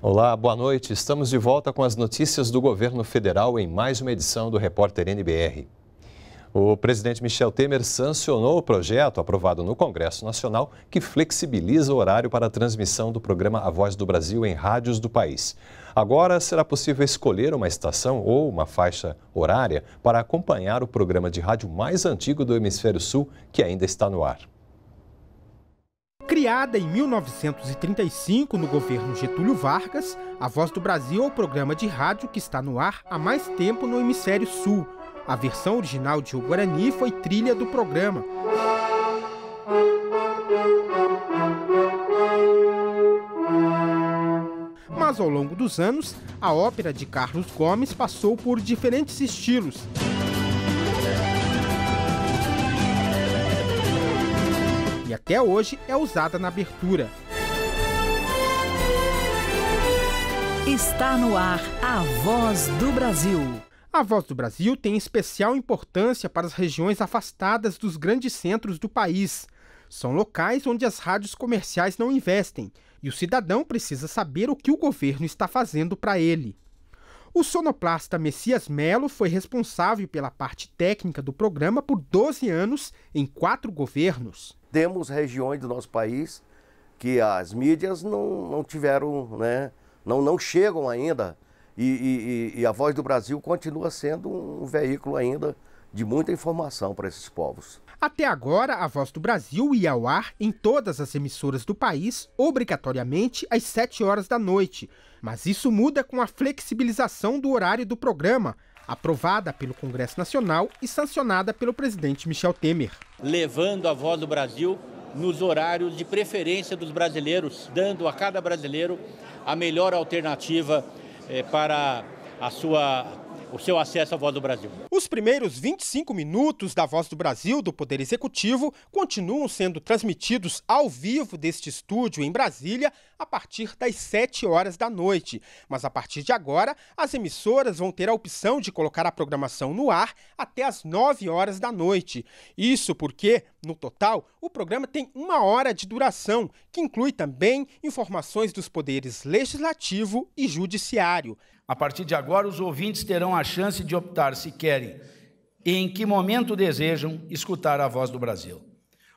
Olá, boa noite. Estamos de volta com as notícias do governo federal em mais uma edição do Repórter NBR. O presidente Michel Temer sancionou o projeto aprovado no Congresso Nacional que flexibiliza o horário para a transmissão do programa A Voz do Brasil em rádios do país. Agora será possível escolher uma estação ou uma faixa horária para acompanhar o programa de rádio mais antigo do Hemisfério Sul que ainda está no ar. Criada em 1935 no governo Getúlio Vargas, a Voz do Brasil é o programa de rádio que está no ar há mais tempo no Hemisfério Sul. A versão original de O Guarani foi trilha do programa. Mas ao longo dos anos, a ópera de Carlos Gomes passou por diferentes estilos. E até hoje é usada na abertura. Está no ar a Voz do Brasil. A Voz do Brasil tem especial importância para as regiões afastadas dos grandes centros do país. São locais onde as rádios comerciais não investem e o cidadão precisa saber o que o governo está fazendo para ele. O sonoplasta Messias Melo foi responsável pela parte técnica do programa por 12 anos em quatro governos. Temos regiões do nosso país que as mídias não, não tiveram, né, não, não chegam ainda. E, e, e a Voz do Brasil continua sendo um veículo ainda de muita informação para esses povos. Até agora, a Voz do Brasil ia ao ar em todas as emissoras do país, obrigatoriamente às 7 horas da noite. Mas isso muda com a flexibilização do horário do programa, aprovada pelo Congresso Nacional e sancionada pelo presidente Michel Temer. Levando a voz do Brasil nos horários de preferência dos brasileiros, dando a cada brasileiro a melhor alternativa eh, para a sua o seu acesso à Voz do Brasil. Os primeiros 25 minutos da Voz do Brasil do Poder Executivo continuam sendo transmitidos ao vivo deste estúdio em Brasília a partir das 7 horas da noite. Mas a partir de agora, as emissoras vão ter a opção de colocar a programação no ar até as 9 horas da noite. Isso porque, no total, o programa tem uma hora de duração, que inclui também informações dos poderes legislativo e judiciário. A partir de agora, os ouvintes terão a chance de optar se querem e em que momento desejam escutar a voz do Brasil.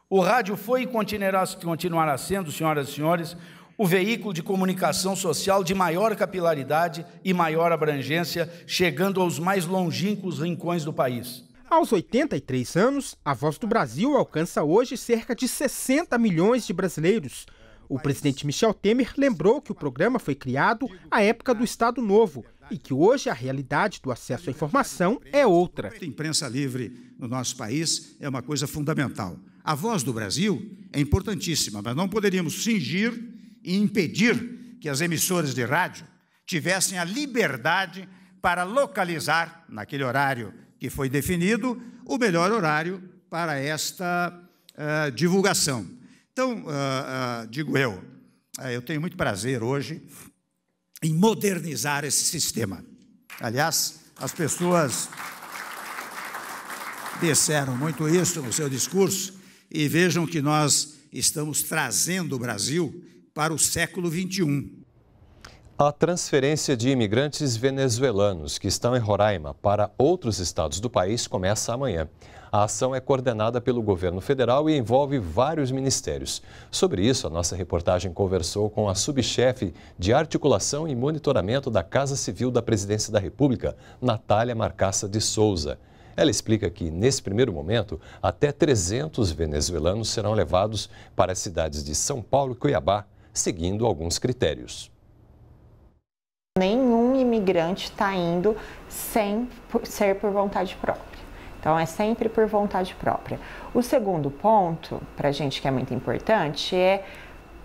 O rádio foi e continuará, continuará sendo, senhoras e senhores, o veículo de comunicação social de maior capilaridade e maior abrangência, chegando aos mais longínquos rincões do país. Aos 83 anos, a Voz do Brasil alcança hoje cerca de 60 milhões de brasileiros. O presidente Michel Temer lembrou que o programa foi criado à época do Estado Novo e que hoje a realidade do acesso à informação é outra. A imprensa livre no nosso país é uma coisa fundamental. A voz do Brasil é importantíssima, mas não poderíamos fingir e impedir que as emissoras de rádio tivessem a liberdade para localizar, naquele horário que foi definido, o melhor horário para esta uh, divulgação. Então, uh, uh, digo eu, eu tenho muito prazer hoje em modernizar esse sistema. Aliás, as pessoas disseram muito isso no seu discurso, e vejam que nós estamos trazendo o Brasil para o século XXI. A transferência de imigrantes venezuelanos que estão em Roraima para outros estados do país começa amanhã. A ação é coordenada pelo governo federal e envolve vários ministérios. Sobre isso, a nossa reportagem conversou com a subchefe de articulação e monitoramento da Casa Civil da Presidência da República, Natália Marcaça de Souza. Ela explica que, nesse primeiro momento, até 300 venezuelanos serão levados para as cidades de São Paulo e Cuiabá seguindo alguns critérios. Nenhum imigrante está indo sem ser por vontade própria. Então, é sempre por vontade própria. O segundo ponto, para a gente que é muito importante, é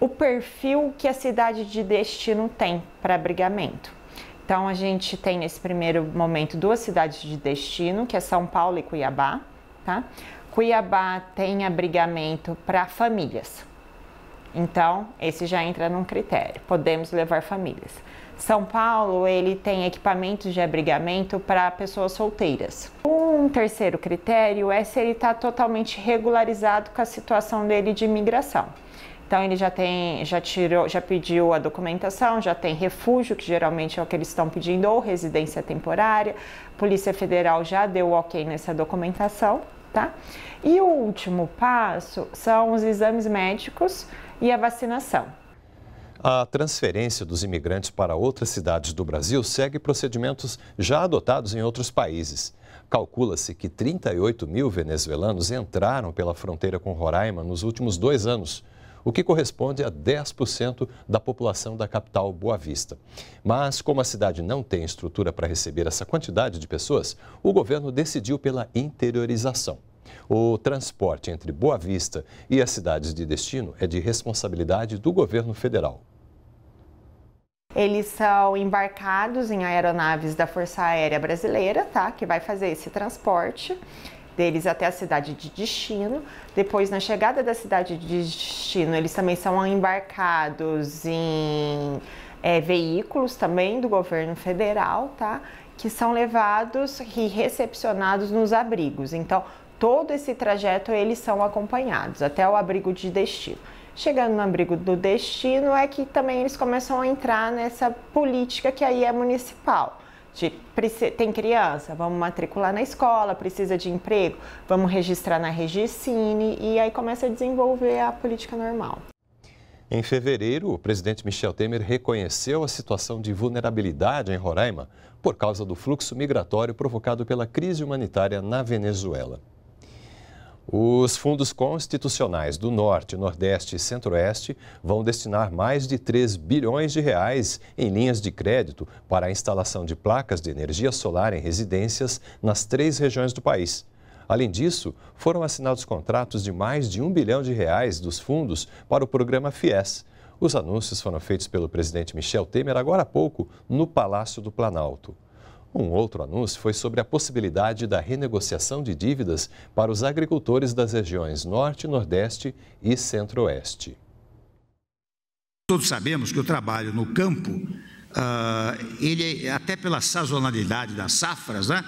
o perfil que a cidade de destino tem para abrigamento. Então, a gente tem nesse primeiro momento duas cidades de destino, que é São Paulo e Cuiabá. Tá? Cuiabá tem abrigamento para famílias. Então, esse já entra num critério. Podemos levar famílias. São Paulo, ele tem equipamentos de abrigamento para pessoas solteiras. Um terceiro critério é se ele está totalmente regularizado com a situação dele de imigração. Então ele já tem, já tirou, já pediu a documentação, já tem refúgio, que geralmente é o que eles estão pedindo, ou residência temporária. Polícia Federal já deu ok nessa documentação, tá? E o último passo são os exames médicos e a vacinação. A transferência dos imigrantes para outras cidades do Brasil segue procedimentos já adotados em outros países. Calcula-se que 38 mil venezuelanos entraram pela fronteira com Roraima nos últimos dois anos, o que corresponde a 10% da população da capital Boa Vista. Mas, como a cidade não tem estrutura para receber essa quantidade de pessoas, o governo decidiu pela interiorização. O transporte entre Boa Vista e as cidades de destino é de responsabilidade do governo federal. Eles são embarcados em aeronaves da Força Aérea Brasileira, tá? Que vai fazer esse transporte deles até a cidade de destino. Depois, na chegada da cidade de destino, eles também são embarcados em é, veículos também do governo federal, tá? Que são levados e recepcionados nos abrigos. Então, todo esse trajeto eles são acompanhados até o abrigo de destino. Chegando no abrigo do destino é que também eles começam a entrar nessa política que aí é municipal. De, tem criança, vamos matricular na escola, precisa de emprego, vamos registrar na Regicine e aí começa a desenvolver a política normal. Em fevereiro, o presidente Michel Temer reconheceu a situação de vulnerabilidade em Roraima por causa do fluxo migratório provocado pela crise humanitária na Venezuela. Os fundos constitucionais do Norte, Nordeste e Centro-Oeste vão destinar mais de 3 bilhões de reais em linhas de crédito para a instalação de placas de energia solar em residências nas três regiões do país. Além disso, foram assinados contratos de mais de 1 bilhão de reais dos fundos para o programa FIES. Os anúncios foram feitos pelo presidente Michel Temer agora há pouco no Palácio do Planalto. Um outro anúncio foi sobre a possibilidade da renegociação de dívidas para os agricultores das regiões Norte, Nordeste e Centro-Oeste. Todos sabemos que o trabalho no campo, uh, ele é, até pela sazonalidade das safras, né,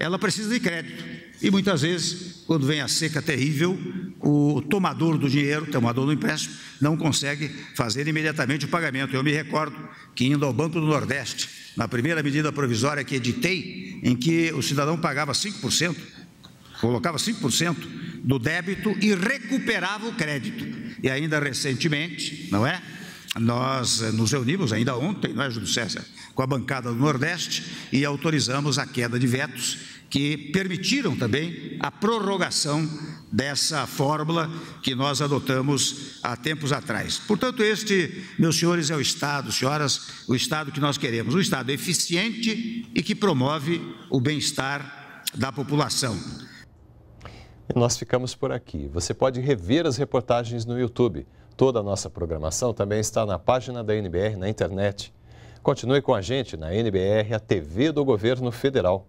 ela precisa de crédito. E muitas vezes, quando vem a seca terrível, o tomador do dinheiro, o tomador do empréstimo, não consegue fazer imediatamente o pagamento. Eu me recordo que indo ao Banco do Nordeste, na primeira medida provisória que editei, em que o cidadão pagava 5%, colocava 5% do débito e recuperava o crédito. E ainda recentemente, não é? nós eh, nos reunimos ainda ontem, não é, Júlio César, com a bancada do Nordeste e autorizamos a queda de vetos que permitiram também a prorrogação dessa fórmula que nós adotamos há tempos atrás. Portanto, este, meus senhores, é o Estado, senhoras, o Estado que nós queremos, um Estado eficiente e que promove o bem-estar da população. nós ficamos por aqui. Você pode rever as reportagens no YouTube. Toda a nossa programação também está na página da NBR na internet. Continue com a gente na NBR, a TV do Governo Federal.